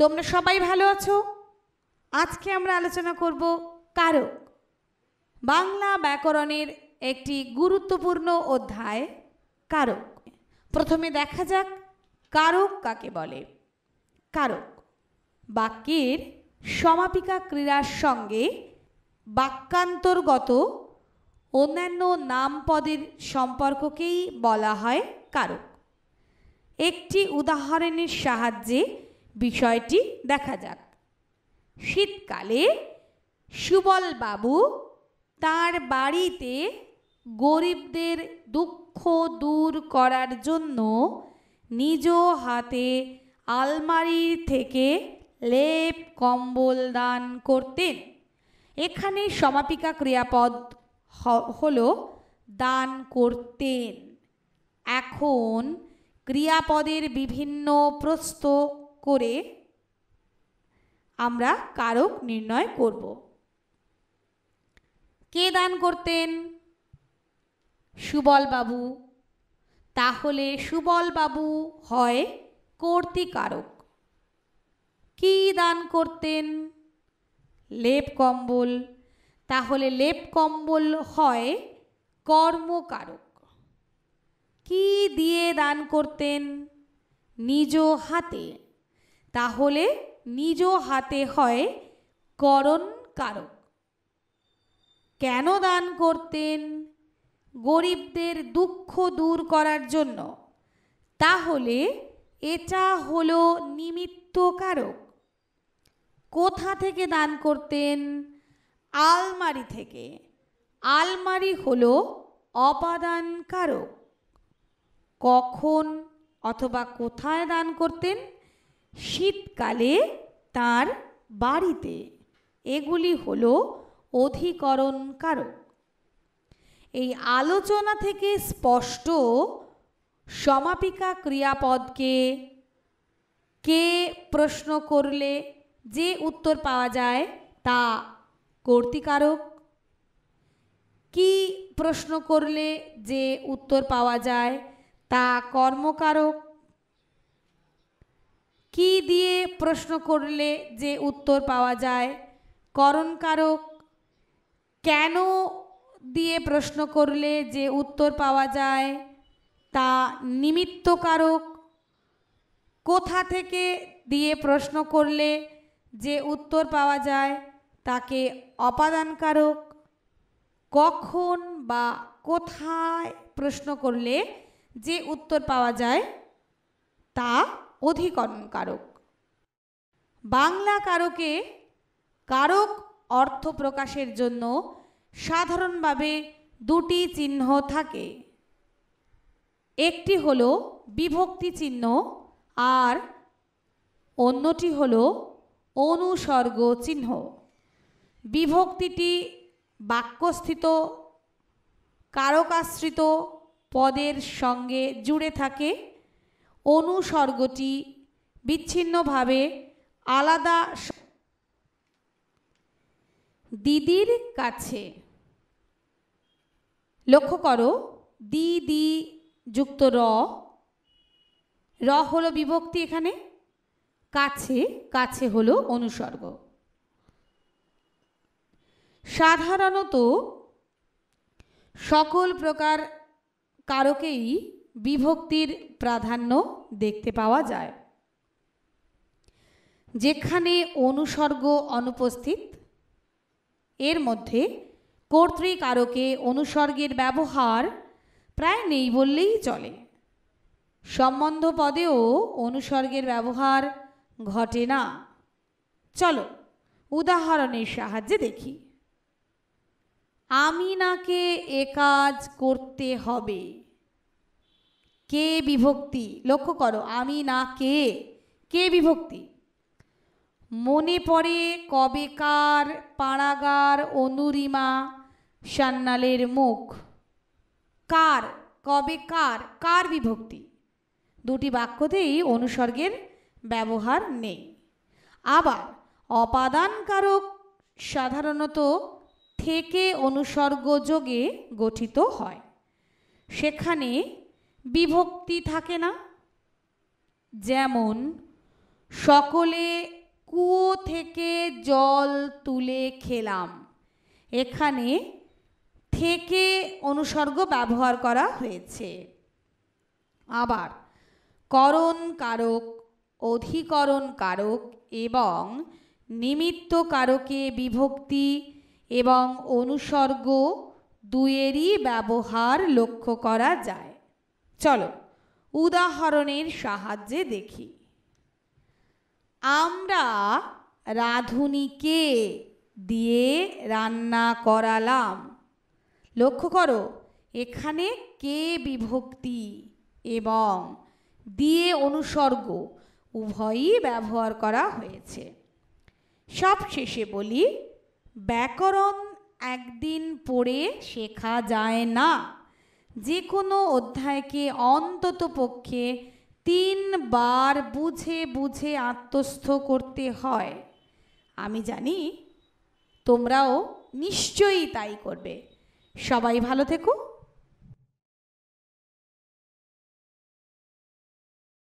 তোমরা সবাই ভালো আছো আজকে আমরা আলোচনা করব কারক বাংলা ব্যাকরণের একটি গুরুত্বপূর্ণ অধ্যায় কারক প্রথমে দেখা যাক কারক কাকে বলে কারক বাক্যের সমাপিকা ক্রীড়ার সঙ্গে বাক্যান্তর্গত অন্যান্য নামপদের সম্পর্ককেই বলা হয় কারক একটি উদাহরণের সাহায্যে বিষয়টি দেখা যাক শীতকালে সুবলবাবু তার বাড়িতে গরিবদের দুঃখ দূর করার জন্য নিজ হাতে আলমারির থেকে লেপ কম্বল দান করতেন এখানে সমাপিকা ক্রিয়াপদ হল দান করতেন এখন ক্রিয়াপদের বিভিন্ন প্রস্ত করে আমরা কারক নির্ণয় করব কে দান করতেন সুবলবাবু তাহলে সুবলবাবু হয় কর্তিকারক কি দান করতেন লেপ কম্বল তাহলে লেপ কম্বল হয় কর্মকারক কি দিয়ে দান করতেন নিজ হাতে তাহলে নিজ হাতে হয় করণ কারক কেন দান করতেন গরিবদের দুঃখ দূর করার জন্য তাহলে এটা হলো নিমিত্ত কারক কোথা থেকে দান করতেন আলমারি থেকে আলমারি হলো অপাদান কারক কখন অথবা কোথায় দান করতেন শীতকালে তার বাড়িতে এগুলি হল অধিকরণ কারক এই আলোচনা থেকে স্পষ্ট সমাপিকা ক্রিয়াপদকে কে প্রশ্ন করলে যে উত্তর পাওয়া যায় তা কর্তিকারক কি প্রশ্ন করলে যে উত্তর পাওয়া যায় তা কর্মকারক কি দিয়ে প্রশ্ন করলে যে উত্তর পাওয়া যায় করণকারক কেন দিয়ে প্রশ্ন করলে যে উত্তর পাওয়া যায় তা নিমিত্তকারক কোথা থেকে দিয়ে প্রশ্ন করলে যে উত্তর পাওয়া যায় তাকে অপাদানকারক কখন বা কোথায় প্রশ্ন করলে যে উত্তর পাওয়া যায় তা অধিকরণ কারক বাংলা কারকে কারক অর্থ প্রকাশের জন্য সাধারণভাবে দুটি চিহ্ন থাকে একটি হল বিভক্তি চিহ্ন আর অন্যটি হল অনুসর্গ চিহ্ন বিভক্তিটি বাক্যস্থিত কারকাশ্রিত পদের সঙ্গে জুড়ে থাকে অনুসর্গটি বিচ্ছিন্নভাবে আলাদা দিদির কাছে লক্ষ্য করো দিদি যুক্ত র র হলো বিভক্তি এখানে কাছে কাছে হলো অনুসর্গ সাধারণত সকল প্রকার কারকেই বিভক্তির প্রাধান্য দেখতে পাওয়া যায় যেখানে অনুসর্গ অনুপস্থিত এর মধ্যে কর্তৃকারকে অনুসর্গের ব্যবহার প্রায় নেই বললেই চলে সম্বন্ধ পদেও অনুসর্গের ব্যবহার ঘটে না চলো উদাহরণের সাহায্যে দেখি আমি নাকে একাজ করতে হবে কে বিভক্তি লক্ষ্য করো আমি না কে কে বিভক্তি মনে পড়ে কবেকার পাড়াগার অনুরিমা সান্নালের মুখ কার কবে কার কার বিভক্তি দুটি বাক্যতেই অনুসর্গের ব্যবহার নেই আবার অপাদানকারক সাধারণত থেকে অনুসর্গযোগে গঠিত হয় সেখানে বিভক্তি থাকে না যেমন সকলে কুয়ো থেকে জল তুলে খেলাম এখানে থেকে অনুসর্গ ব্যবহার করা হয়েছে আবার করণ কারক অধিকরণ কারক এবং নিমিত্ত কারকে বিভক্তি এবং অনুসর্গ দুয়েরই ব্যবহার লক্ষ্য করা যায় চলো উদাহরণের সাহায্যে দেখি আমরা রাঁধুনিকে দিয়ে রান্না করালাম লক্ষ্য করো এখানে কে বিভক্তি এবং দিয়ে অনুসর্গ উভয়ই ব্যবহার করা হয়েছে সব শেষে বলি ব্যাকরণ একদিন পড়ে শেখা যায় না যে কোনো অধ্যায়কে অন্তত পক্ষে তিনবার বুঝে বুঝে আত্মস্থ করতে হয় আমি জানি তোমরাও নিশ্চয়ই তাই করবে সবাই ভালো থেকো